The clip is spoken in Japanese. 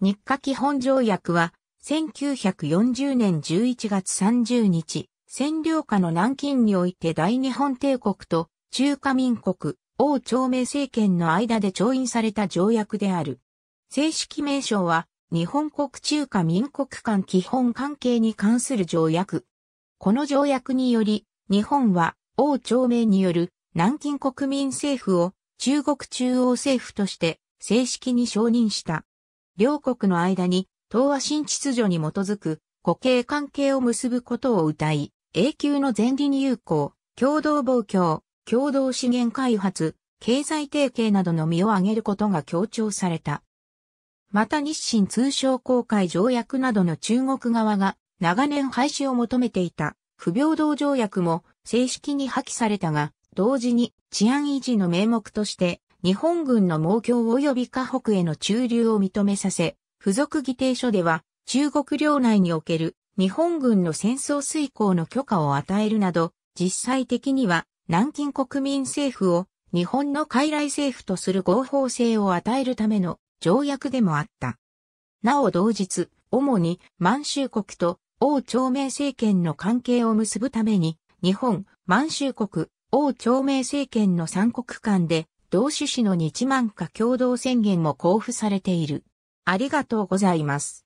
日課基本条約は、1940年11月30日、占領下の南京において大日本帝国と中華民国、王朝明政権の間で調印された条約である。正式名称は、日本国中華民国間基本関係に関する条約。この条約により、日本は王朝明による南京国民政府を中国中央政府として正式に承認した。両国の間に東亜新秩序に基づく固形関係を結ぶことを謳い、永久の前輪友好、共同防共、共同資源開発、経済提携などの身を挙げることが強調された。また日清通商公開条約などの中国側が長年廃止を求めていた不平等条約も正式に破棄されたが、同時に治安維持の名目として日本軍の猛強及び河北への駐留を認めさせ、付属議定書では、中国領内における日本軍の戦争遂行の許可を与えるなど、実際的には南京国民政府を日本の傀儡政府とする合法性を与えるための条約でもあった。なお同日、主に満州国と王朝明政権の関係を結ぶために、日本、満州国、王朝明政権の三国間で同種子の日漫化共同宣言も交付されている。ありがとうございます。